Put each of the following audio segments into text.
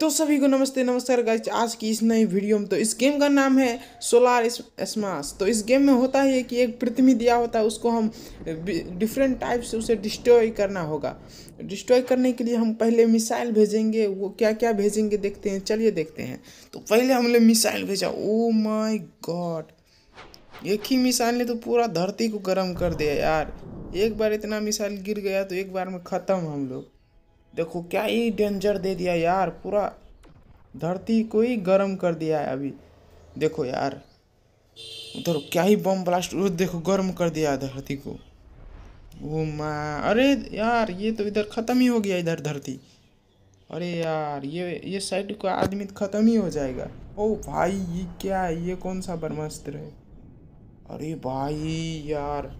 तो सभी को नमस्ते नमस्कार गाइस आज की इस नई वीडियो में तो इस गेम का नाम है सोलार स्मास तो इस गेम में होता है कि एक पृथ्वी दिया होता है उसको हम डिफरेंट टाइप से उसे डिस्ट्रॉय करना होगा डिस्ट्रॉय करने के लिए हम पहले मिसाइल भेजेंगे वो क्या क्या भेजेंगे देखते हैं चलिए देखते हैं तो पहले हमने मिसाइल भेजा ओ माई गॉड एक ही मिसाइल ने तो पूरा धरती को गर्म कर दिया यार एक बार इतना मिसाइल गिर गया तो एक बार में ख़त्म हम लोग देखो क्या ही डेंजर दे दिया यार पूरा धरती को ही गर्म कर दिया है अभी देखो यार उधर क्या ही बम ब्लास्ट देखो गर्म कर दिया धरती को वो माँ अरे यार ये तो इधर ख़त्म ही हो गया इधर धरती अरे यार ये ये साइड का आदमी तो ख़त्म ही हो जाएगा ओ भाई ये क्या है ये कौन सा ब्रह्मास्त्र है अरे भाई यार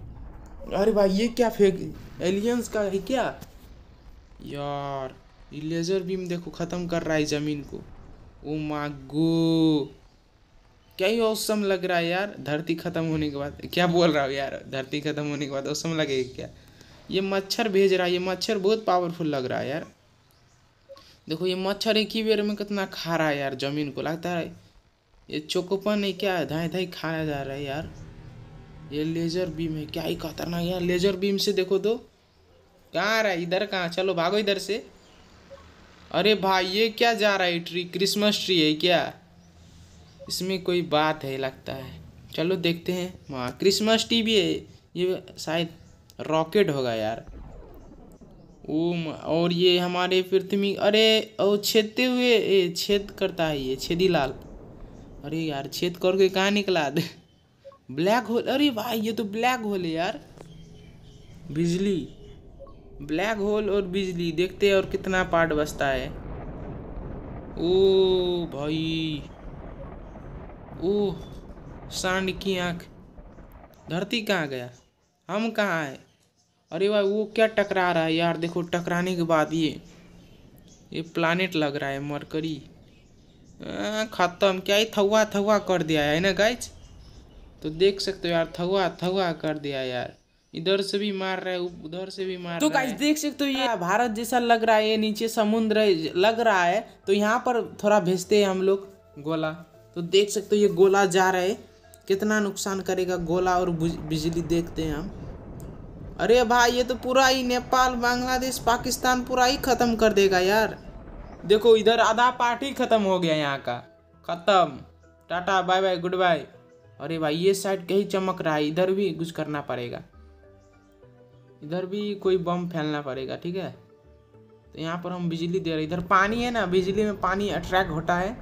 अरे भाई ये क्या फेंक एलियंस का है क्या यार ये लेज़र बीम देखो ख़त्म कर रहा है ज़मीन को ओ oh मागो क्या ही औसम लग रहा है यार धरती ख़त्म होने के बाद क्या बोल रहा हूँ यार धरती ख़त्म होने के बाद औसम लगेगा क्या ये मच्छर भेज रहा है ये मच्छर बहुत पावरफुल लग रहा है यार देखो ये मच्छर एक ही बेर में कितना खा रहा है यार ज़मीन को लगता है ये चोकोपन है क्या धाई धाई खाया जा रहा है यार ये लेज़र बीम है क्या ही खतरनाक यार लेज़र बीम से देखो तो कहाँ आ रहा है इधर कहाँ चलो भागो इधर से अरे भाई ये क्या जा रहा है ट्री क्रिसमस ट्री है क्या इसमें कोई बात है लगता है चलो देखते हैं वहाँ क्रिसमस ट्री भी है ये शायद रॉकेट होगा यार ओम और ये हमारे पृथ्वी अरे ओ छेदते हुए ए, छेद करता है ये छेदी लाल अरे यार छेद करके कहाँ निकला दे ब्लैक होल अरे भाई ये तो ब्लैक होल है यार बिजली ब्लैक होल और बिजली देखते हैं और कितना पार्ट बचता है ओ भाई ओ सांड की आंख धरती कहाँ गया हम कहाँ आए अरे भाई वो क्या टकरा रहा है यार देखो टकराने के बाद ये ये प्लानट लग रहा है मरकरी ख़त्म क्या ही थवा थवा कर दिया है ना गाइज तो देख सकते हो यार थवा थवा कर दिया यार इधर से भी मार रहा है उधर से भी मार तो रहा है। देख सकते हो ये भारत जैसा लग रहा है ये नीचे समुद्र लग रहा है तो यहाँ पर थोड़ा भेजते हैं हम लोग गोला तो देख सकते हो ये गोला जा रहा है कितना नुकसान करेगा गोला और बिजली देखते हैं हम अरे भाई ये तो पूरा ही नेपाल बांग्लादेश पाकिस्तान पूरा ही ख़त्म कर देगा यार देखो इधर आधा पार्टी ख़त्म हो गया यहाँ का ख़त्म tata bye bye goodbye अरे भाई ये साइड कहीं चमक रहा है इधर भी कुछ करना पड़ेगा इधर भी कोई बम फैलना पड़ेगा ठीक है तो यहाँ पर हम बिजली दे रहे इधर पानी है ना बिजली में पानी अट्रैक्ट होता है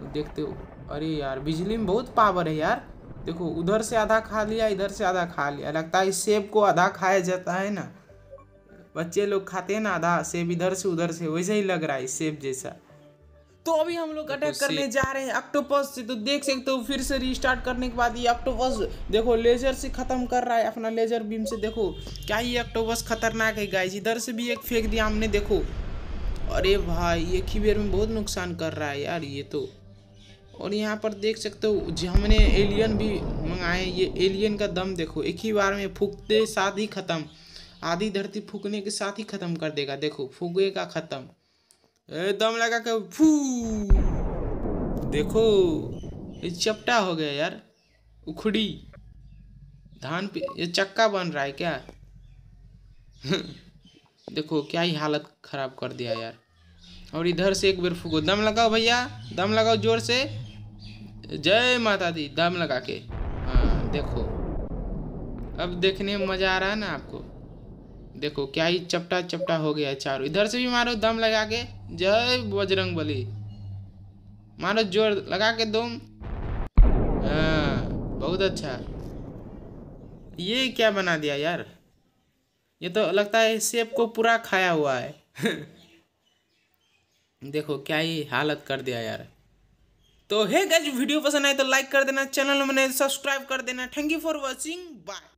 तो देखते हो अरे यार बिजली में बहुत पावर है यार देखो उधर से आधा खा लिया इधर से आधा खा लिया लगता है इस सेब को आधा खाया जाता है ना बच्चे लोग खाते हैं ना आधा सेब इधर से उधर से वैसे ही लग रहा है सेब जैसा तो अभी हम लोग अटैक तो करने जा रहे हैं अक्टोपस से तो देख सकते हो फिर से रिस्टार्ट करने के बाद ये अक्टोपस देखो लेजर से ख़त्म कर रहा है अपना लेजर बीम से देखो क्या ये अक्टोपस खतरनाक है गाय इधर से भी एक फेंक दिया हमने देखो अरे भाई एक ही बेर में बहुत नुकसान कर रहा है यार ये तो और यहाँ पर देख सकते हो जो हमने एलियन भी मंगाए ये एलियन का दम देखो एक ही बार में फूकते साथ ही ख़त्म आधी धरती फूकने के साथ ही ख़त्म कर देगा देखो फूकेगा ख़त्म दम लगा के फू देखो ये चपटा हो गया यार उखड़ी धान पे ये चक्का बन रहा है क्या देखो क्या ही हालत खराब कर दिया यार और इधर से एक बार फूको दम लगाओ भैया दम लगाओ जोर से जय माता दी दम लगा के हाँ देखो अब देखने में मज़ा आ रहा है ना आपको देखो क्या ही चपटा चपटा हो गया चारों इधर से भी मारो दम लगा के जय बजरंग बली मारो जोर लगा के दम हाँ बहुत अच्छा ये क्या बना दिया यार ये तो लगता है सेब को पूरा खाया हुआ है देखो क्या ही हालत कर दिया यार तो हे गज वीडियो पसंद आए तो लाइक कर देना चैनल में सब्सक्राइब तो कर देना thank you for watching bye